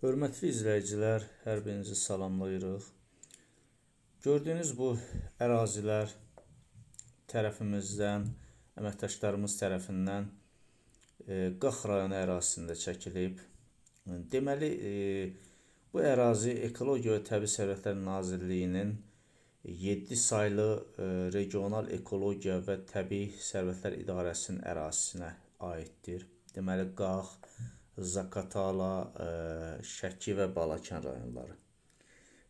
Hörmətli izləyicilər, hər birinizi salamlayırıq. Gördüyünüz bu ərazilər tərəfimizdən, əməkdaşlarımız tərəfindən e, Qax rayonu ərazisində çəkilib. Deməli, e, bu ərazi Ekologiya və Təbii Sərvətlər Nazirliyinin 7 saylı e, Regional Ekologiya və Təbii Sərvətlər İdarəsinin ərazisinə aiddir. Deməli, Qax Zakatala, e, Şəki və Balakən rayonları.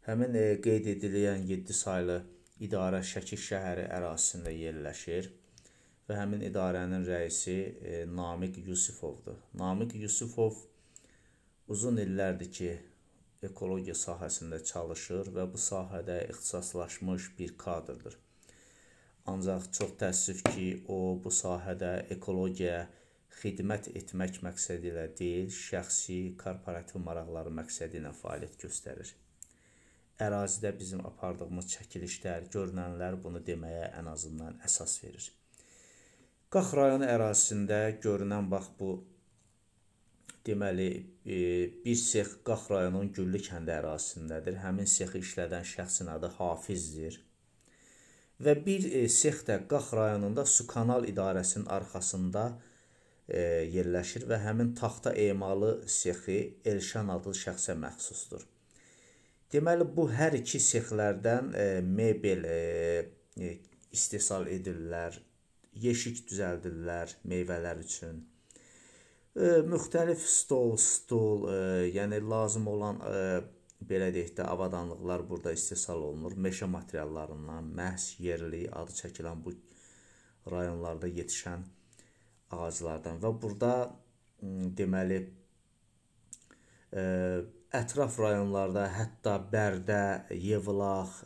Həmin e, qeyd edilən 7 saylı idarə Şəki şəhəri ərazisində yerləşir və həmin idarənin rəisi e, Namiq Yusifovdur. Namiq Yusifov uzun illərdir ki, ekologiya sahəsində çalışır və bu sahədə ixtisaslaşmış bir kadrdır. Ancaq çox təəssüf ki, o bu sahədə ekologiya xidmət etmək məqsədi ilə deyil, şəxsi, korporativ maraqları məqsədi ilə fəaliyyət göstərir. Ərazidə bizim apardığımız çəkilişlər, görünənlər bunu deməyə ən azından əsas verir. Qax rayonu ərazisində görünən bax bu deməli e, bir sex Qax rayonunun Güllü kəndi ərazisindədir. Həmin sexi işlədən şəxsin adı Hafizdir və bir e, sex də Qax rayonunda su kanal idarəsinin arxasında E, yerləşir və həmin taxta emalı sexi Elşan adlı şəxsə məxsusdur. Deməli bu hər iki sexlərdən e, mebel e, istehsal edirlər, yeşik düzəldirlər meyvələr üçün. Müxtəlif stol, stul, yəni lazım olan belə deyək də avadanlıqlar burada istehsal olunur. Meşə materiallarından məhz yerli adı çəkilən bu rayonlarda yetişən ağaclardan və burada deməli ətraf rayonlarda, hətta Bərdə, Yevlax,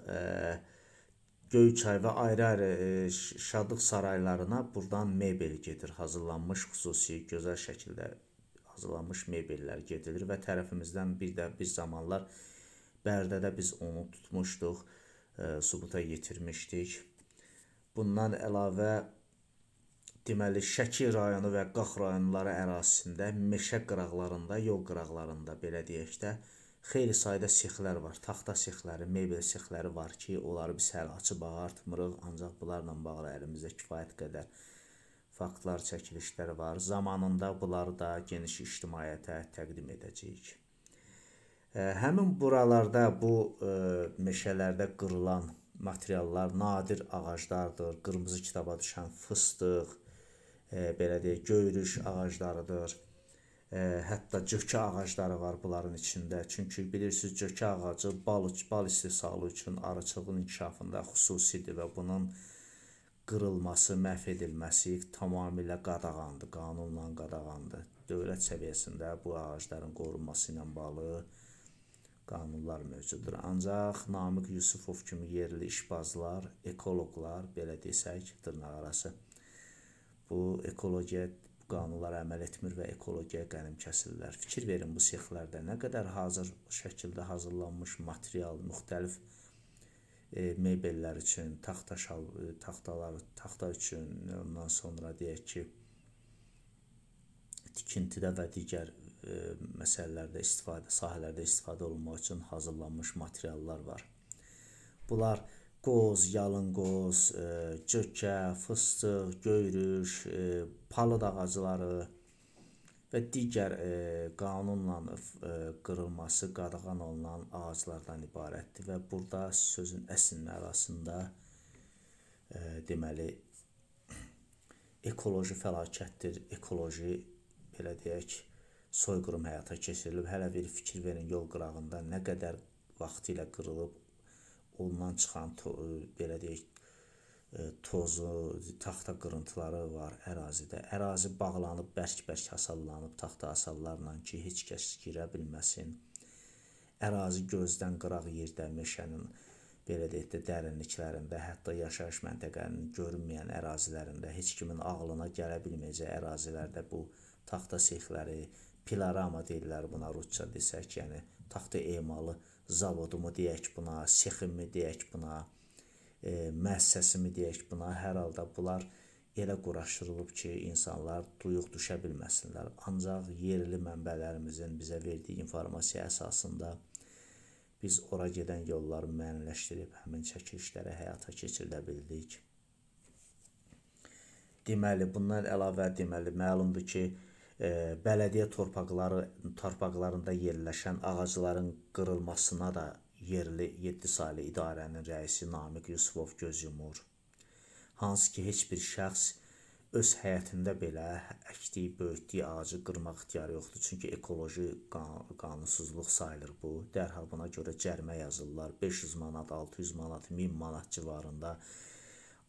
Göyçay və ayrı-ayrı şadlıq saraylarına buradan mebel gedir, hazırlanmış xüsusi gözəl şəkildə hazırlanmış mebellər gedilir və tərəfimizdən bir də bir zamanlar Bərdədə biz onu tutmuşduq, subuta yetirmişdik. Bundan əlavə deməli Şəki rayonu və Qax rayonları ərazisində meşə qıraqlarında, yol qıraqlarında belə deyək də xeyli sayda sexlər var. Taxta sexləri, mebel sexləri var ki, onları biz hələ açıb ağartmırıq, ancaq bunlarla bağlı əlimizdə kifayət qədər faktlar, çəkilişlər var. Zamanında bunları da geniş ictimaiyyətə təqdim edəcəyik. Həmin buralarda bu ə, meşələrdə qırılan materiallar nadir ağaclardır, qırmızı kitaba düşən fıstıq, e, belə deyək, göyürüş ağaclarıdır. E, hətta cökə ağacları var bunların içində. Çünki bilirsiniz, cökə ağacı bal, bal istehsalı üçün arıçılığın inkişafında xüsusidir və bunun qırılması, məhv edilməsi tamamilə qadağandır, qanunla qadağandır. Dövlət səviyyəsində bu ağacların qorunması ilə bağlı qanunlar mövcuddur. Ancaq Namiq Yusufov kimi yerli işbazlar, ekoloqlar, belə desək, dırnaqarası bu ekologiya qanunlara əməl etmir və ekologiya qənim kəsirlər. Fikir verin bu sexlərdə nə qədər hazır şəkildə hazırlanmış material, müxtəlif e, mebellər üçün, taxta şal, e, taxtalar, taxta üçün, ondan sonra deyək ki, tikintidə və digər e, məsələlərdə istifadə, sahələrdə istifadə olunmaq üçün hazırlanmış materiallar var. Bunlar e, qoz, yalınqoz, cökə, e, fıstıq, göyrüş, e, palıd ağacları və digər e, qanunla qırılması qadağan olunan ağaclardan ibarətdir və burada sözün əslinin arasında deməli ekoloji fəlakətdir, ekoloji belə deyək, soyqırım həyata keçirilib. Hələ bir fikir verin yol qırağında nə qədər vaxtı ilə qırılıb ondan çıxan to e, belə deyək e, tozu, taxta qırıntıları var ərazidə. Ərazi bağlanıb, bərk-bərk hasarlanıb taxta hasarlarla ki, heç kəs girə bilməsin. Ərazi gözdən qıraq yerdə meşənin belə deyək də dərinliklərində, hətta yaşayış məntəqələrinin görünməyən ərazilərində heç kimin ağlına gələ bilməyəcək ərazilərdə bu taxta sexləri, Pilarama deyirlər buna rusca desək, yəni taxta emalı zavodumu deyək buna, seximi deyək buna, e, müəssisəsimi deyək buna. Hər halda bunlar elə quraşdırılıb ki, insanlar duyuq düşə bilməsinlər. Ancaq yerli mənbələrimizin bizə verdiyi informasiya əsasında biz ora gedən yolları müəyyənləşdirib həmin çəkilişləri həyata keçirə bildik. Deməli, bundan əlavə deməli məlumdur ki, bələdiyyə torpaqları torpaqlarında yerləşən ağacların qırılmasına da yerli 7 saylı idarənin rəisi Namiq Yusubov göz yumur. Hansı ki heç bir şəxs öz həyətində belə əkdiyi, böyütdüyü ağacı qırmaq ixtiyarı yoxdur. Çünki ekoloji qan qanunsuzluq sayılır bu. Dərhal buna görə cərimə yazırlar. 500 manat, 600 manat, 1000 manat civarında.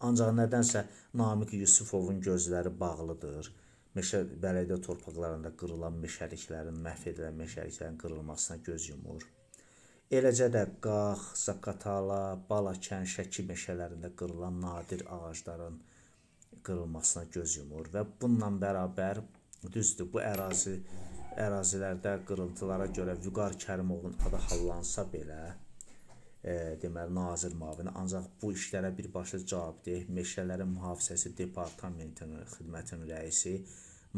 Ancaq nədənsə Namiq Yusufovun gözləri bağlıdır meşə bələdiyyə torpaqlarında qırılan meşəliklərin, məhv edilən meşəliklərin qırılmasına göz yumur. Eləcə də Qax, Zakatala, Balakən, Şəki meşələrində qırılan nadir ağacların qırılmasına göz yumur və bununla bərabər düzdür bu ərazi ərazilərdə qırıntılara görə Vüqar Kərimoğlun adı hallansa belə deməli nazir müavini ancaq bu işlərə birbaşa cavabdeh meşələrin mühafizəsi departamentinin xidmətinin rəisi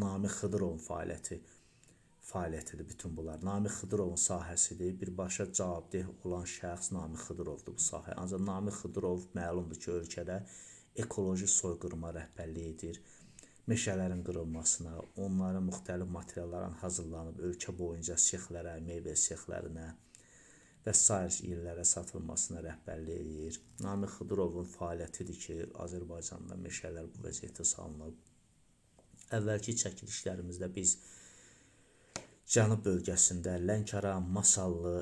Namiq Xıdırovun fəaliyyəti fəaliyyətidir bütün bunlar. Namiq Xıdırovun sahəsidir. Birbaşa cavabdeh olan şəxs Namiq Xıdırovdur bu sahə. Ancaq Namiq Xıdırov məlumdur ki, ölkədə ekoloji soyqırıma rəhbərlik edir. Meşələrin qırılmasına, onların müxtəlif materialların hazırlanıb ölkə boyunca sexlərə, meyvə sexlərinə, və sair illərə satılmasına rəhbərlik eləyir. Namiq Xıdırovun fəaliyyətidir ki, Azərbaycanda meşələr bu vəziyyətə salınıb. Əvvəlki çəkilişlərimizdə biz Cənub bölgəsində Lənkəra, Masallı,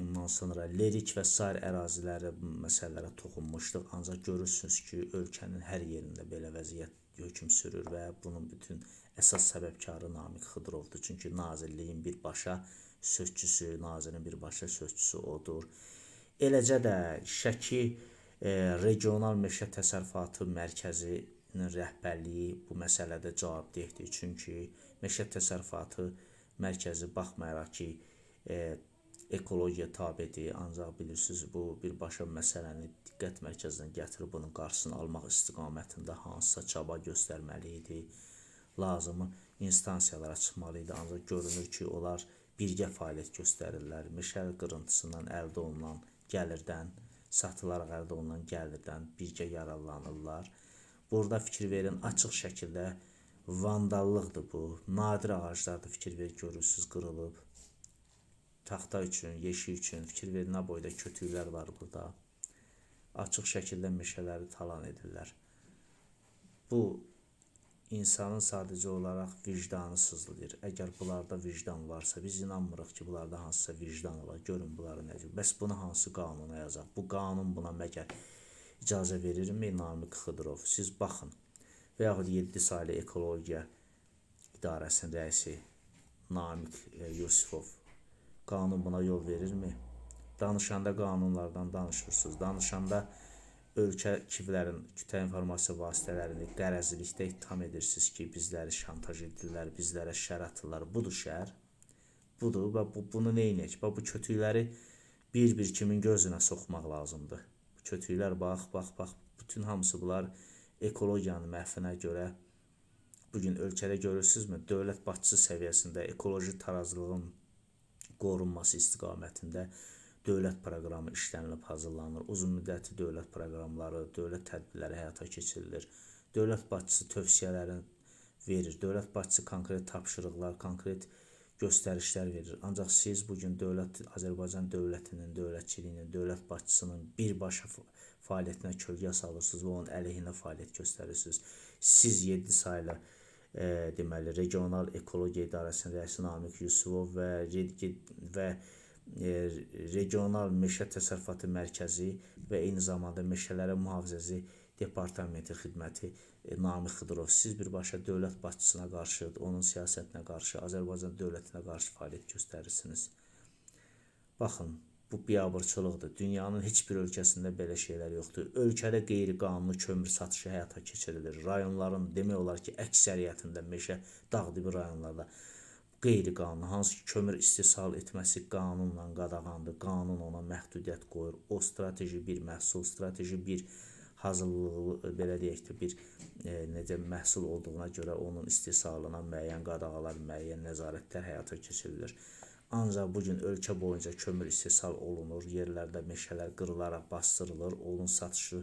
ondan sonra Lerik və sair əraziləri məsələlərə toxunmuşduq. Ancaq görürsüz ki, ölkənin hər yerində belə vəziyyət hökm sürür və bunun bütün əsas səbəbkarı Namiq Xıdırovdur. Çünki nazirliyin birbaşa sözçüsü, nazirin birbaşa sözçüsü odur. Eləcə də Şəki e, regional meşə təsərrüfatı mərkəzinin rəhbərliyi bu məsələdə cavabdehdir. Çünki meşə təsərrüfatı mərkəzi baxmayaraq ki, e, ekologiya tabedir, ancaq bilirsiniz bu birbaşa məsələni diqqət mərkəzinə gətirib bunun qarşısını almaq istiqamətində hansısa çaba göstərməli idi. Lazımı instansiyalara çıxmalı idi, ancaq görünür ki, onlar birgə fəaliyyət göstərirlər. Meşəl qırıntısından əldə olunan gəlirdən, satılaraq əldə olunan gəlirdən birgə yararlanırlar. Burada fikir verin, açıq şəkildə vandallıqdır bu. Nadir ağaclarda fikir ver görürsüz qırılıb. Taxta üçün, yeşik üçün fikir verin, nə boyda kötüklər var burada. Açıq şəkildə meşələri talan edirlər. Bu insanın sadəcə olaraq vicdanı sızlayır. Əgər bunlarda vicdan varsa, biz inanmırıq ki, bunlarda hansısa vicdan ola. Görün bunları necə. Bəs bunu hansı qanun yazacaq? Bu qanun buna məgər icazə verirmi? Namiq Xıdırov. Siz baxın. Və yaxud 7 saylı ekologiya idarəsinin rəisi Namiq e, Yusifov qanun buna yol verirmi? Danışanda qanunlardan danışırsınız. Danışanda ölkə kivlərin, kütlə informasiya vasitələrini qərəzlikdə ittiham edirsiniz ki, bizləri şantaj edirlər, bizlərə şər atırlar. Budur şər. Budur və bu bunu nə edək? Bax bu kötükləri bir-bir kimin gözünə soxmaq lazımdır. Bu kötüklər bax, bax, bax, bütün hamısı bunlar ekologiyanın məhvinə görə bu gün ölkədə görürsüzmü? Dövlət başçısı səviyyəsində ekoloji tarazlığın qorunması istiqamətində dövlət proqramı işlənilib hazırlanır. Uzunmüddətli dövlət proqramları, dövlət tədbirləri həyata keçirilir. Dövlət başçısı tövsiyələrini verir. Dövlət başçısı konkret tapşırıqlar, konkret göstərişlər verir. Ancaq siz bu gün dövlət Azərbaycan dövlətinin, dövlətçiliyinin, dövlət başçısının birbaşa fəaliyyətinə kölgə salırsınız və onun əleyhinə fəaliyyət göstərirsiniz. Siz 7 saylı e, deməli regional ekologiya idarəsinin rəisi Namiq Yusubov və Redgid və e, E, regional meşə təsərrüfatı mərkəzi və eyni zamanda meşələrin mühafizəsi departamenti xidməti e, Namiq Xıdırov siz birbaşa dövlət başçısına qarşı, onun siyasətinə qarşı, Azərbaycan dövlətinə qarşı fəaliyyət göstərirsiniz. Baxın, bu biabırçılıqdır. Dünyanın heç bir ölkəsində belə şeylər yoxdur. Ölkədə qeyri-qanuni kömür satışı həyata keçirilir. Rayonların demək olar ki, əksəriyyətində meşə dağ dibi rayonlarda qeyri-qanuni, hansı ki, kömür istehsal etməsi qanunla qadağandır, qanun ona məhdudiyyət qoyur. O strateji bir məhsul, strateji bir hazırlığı, belə deyək də, bir e, necə məhsul olduğuna görə onun istehsalına müəyyən qadağalar, müəyyən nəzarətlər həyata keçirilir. Ancaq bu gün ölkə boyunca kömür istehsal olunur, yerlərdə meşələr qırılaraq basdırılır, onun satışı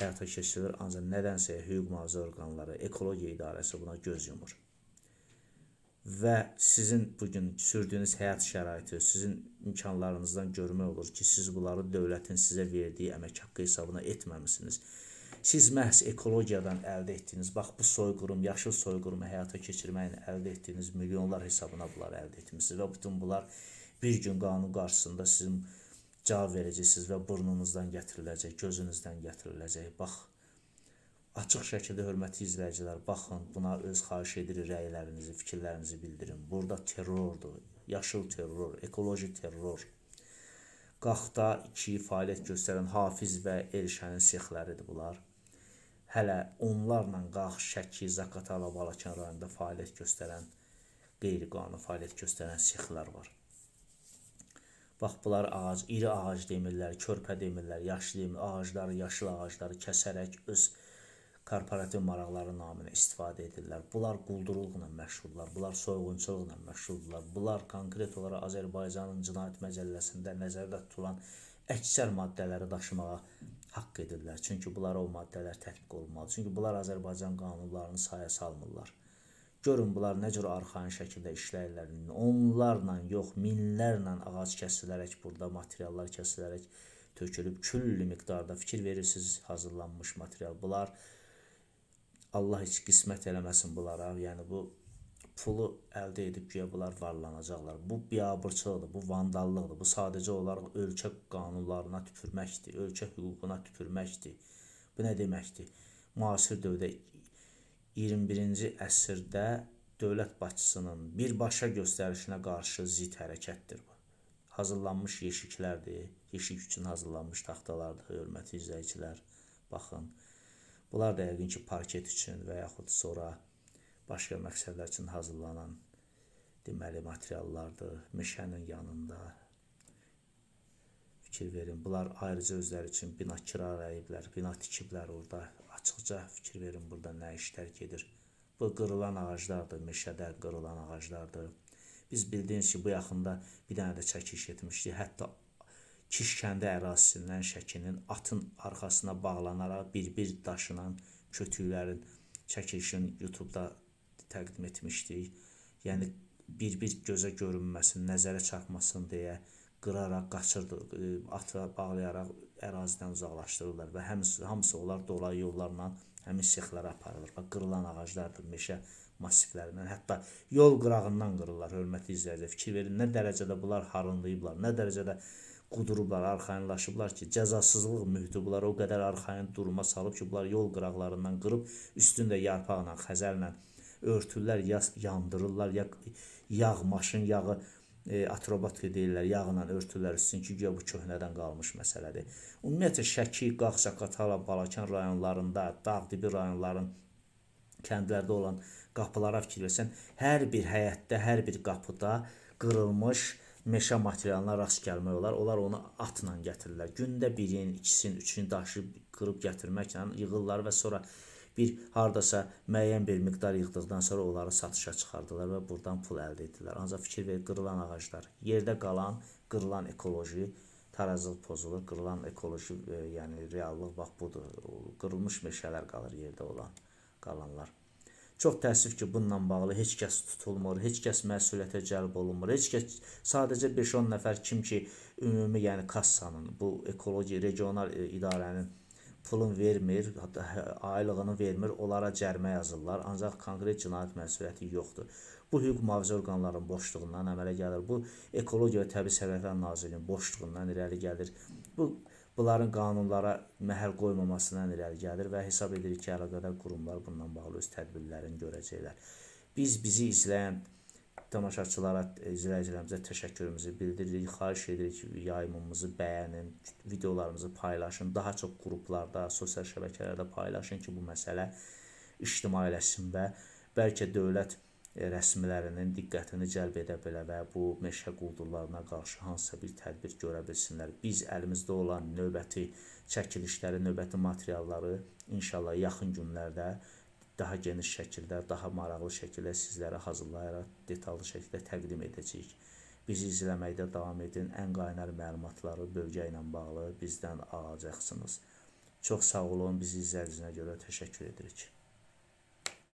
həyata keçirilir, ancaq nədənsə hüquq mühafizə orqanları, ekologiya idarəsi buna göz yumur və sizin bugün sürdüyünüz həyat şəraiti, sizin imkanlarınızdan görmək olur ki, siz bunları dövlətin sizə verdiyi əmək haqqı hesabına etməmisiniz. Siz məhz ekologiyadan əldə etdiyiniz, bax bu soyqırım, yaşıl soyqırımı həyata keçirməklə əldə etdiyiniz milyonlar hesabına bunları əldə etmisiniz və bütün bunlar bir gün qanun qarşısında sizin cavab verəcəksiniz və burnunuzdan gətiriləcək, gözünüzdən gətiriləcək. Bax açıq şəkildə hörmətli izləyicilər, baxın, buna öz xahiş edirik rəylərinizi, fikirlərinizi bildirin. Burada terrordur, yaşıl terror, ekoloji terror. Qaxda 2 fəaliyyət göstərən Hafiz və Elşənin sexləridir bunlar. Hələ onlarla Qax, Şəki, Zakatala, Balakən rayonunda fəaliyyət göstərən qeyri-qanuni fəaliyyət göstərən sexlər var. Bax bunlar ağac, iri ağac demirlər, körpə demirlər, yaşlı demir, ağacları, yaşıl ağacları kəsərək öz korporativ maraqları naminə istifadə edirlər. Bunlar quldurluqla məşğuldurlar, bunlar soyğunçuluqla məşğuldurlar. Bunlar konkret olaraq Azərbaycanın cinayət məcəlləsində nəzərdə tutulan əksər maddələri daşımağa haqq edirlər. Çünki bunlar o maddələr tətbiq olunmalı. Çünki bunlar Azərbaycan qanunlarını sahəyə salmırlar. Görün bunlar nə cür arxayın şəkildə işləyirlər. Onlarla yox, minlərlə ağac kəsilərək, burada materiallar kəsilərək tökülüb külli miqdarda fikir verirsiniz hazırlanmış material. Bunlar Allah heç qismət eləməsin bunlara. Yəni bu pulu əldə edib ki, bunlar varlanacaqlar. Bu biabırçılıqdır, bu vandallıqdır. Bu sadəcə olaraq ölkə qanunlarına tüpürməkdir, ölkə hüququna tüpürməkdir. Bu nə deməkdir? Müasir dövrdə 21-ci əsrdə dövlət başçısının birbaşa göstərişinə qarşı zid hərəkətdir bu. Hazırlanmış yeşiklərdir, yeşik üçün hazırlanmış taxtalardır, hörmətli izləyicilər. Baxın, Bunlar da yəqin ki, parket üçün və yaxud sonra başqa məqsədlər üçün hazırlanan deməli materiallardır. Meşənin yanında fikir verin. Bunlar ayrıca özləri üçün bina kiralayıblar, bina tikiblər orada. Açıqca fikir verin burada nə işlər gedir. Bu qırılan ağaclardır, meşədə qırılan ağaclardır. Biz bildiyiniz ki, bu yaxında bir dənə də çəkiliş etmişdik. Hətta Kişkəndi ərazisindən Şəkinin atın arxasına bağlanaraq bir-bir daşınan kötüklərin çəkilişini YouTube-da təqdim etmişdik. Yəni bir-bir gözə görünməsin, nəzərə çarpmasın deyə qıraraq qaçırdı, e, atla bağlayaraq ərazidən uzaqlaşdırırlar və həmisi hamısı onlar dolayı yollarla həmin sexlərə aparılır və qırılan ağaclardır, meşə massivlərindən, hətta yol qırağından qırırlar. Hörmətli izləyicilər, fikir verin, nə dərəcədə bunlar harınlayıblar, nə dərəcədə qudurublar, arxayınlaşıblar ki, cəzasızlıq mühiti bunları o qədər arxayın duruma salıb ki, bunlar yol qıraqlarından qırıb üstündə yarpaqla, xəzəllə örtürlər, ya yandırırlar, ya yağ maşın yağı e, atrobatika deyirlər, yağla örtürlər üstün ki, guya bu köhnədən qalmış məsələdir. Ümumiyyətlə Şəki, Qaxça, Qatala, Balakən rayonlarında, dağ dibi rayonların kəndlərdə olan qapılara fikir versən, hər bir həyətdə, hər bir qapıda qırılmış meşə materialına rast gəlmək olar. Onlar onu atla gətirirlər. Gündə birin, ikisini, üçünü daşıyıb qırıb gətirməklə yığırlar və sonra bir hardasa müəyyən bir miqdar yığdıqdan sonra onları satışa çıxardılar və burdan pul əldə etdilər. Ancaq fikir ver, qırılan ağaclar, yerdə qalan, qırılan ekoloji tarazlıq pozulur, qırılan ekoloji, e, yəni reallıq bax budur. Qırılmış meşələr qalır yerdə olan qalanlar. Çox təəssüf ki, bununla bağlı heç kəs tutulmur, heç kəs məsuliyyətə cəlb olunmur. Heç kəs sadəcə 5-10 nəfər kim ki, ümumi, yəni kassanın, bu ekoloji regional e, idarənin pulun vermir, hətta hə, aylığını vermir, onlara cərimə yazırlar, ancaq konkret cinayət məsuliyyəti yoxdur. Bu hüquq mühafizə orqanlarının boşluğundan əmələ gəlir. Bu ekologiya və təbii sərvətlər nazirliyinin boşluğundan irəli gəlir. Bu Bunların qanunlara məhəl qoymamasından irəli gəlir və hesab edirik ki, əlaqədar qurumlar bundan bağlı öz tədbirlərini görəcəklər. Biz bizi izləyən tamaşaçılara, izləyicilərimizə təşəkkürümüzü bildiririk, xahiş edirik yayımımızı bəyənin, videolarımızı paylaşın, daha çox qruplarda, sosial şəbəkələrdə paylaşın ki, bu məsələ ictimailəşsin və bəlkə dövlət E, rəsmilərinin diqqətini cəlb edə bilə və bu meşə quldurlarına qarşı hansısa bir tədbir görə bilsinlər. Biz əlimizdə olan növbəti çəkilişləri, növbəti materialları inşallah yaxın günlərdə daha geniş şəkildə, daha maraqlı şəkildə sizlərə hazırlayaraq detallı şəkildə təqdim edəcəyik. Bizi izləməkdə davam edin. Ən qaynar məlumatları bölgə ilə bağlı bizdən alacaqsınız. Çox sağ olun. Bizi izlədiyinizə görə təşəkkür edirik.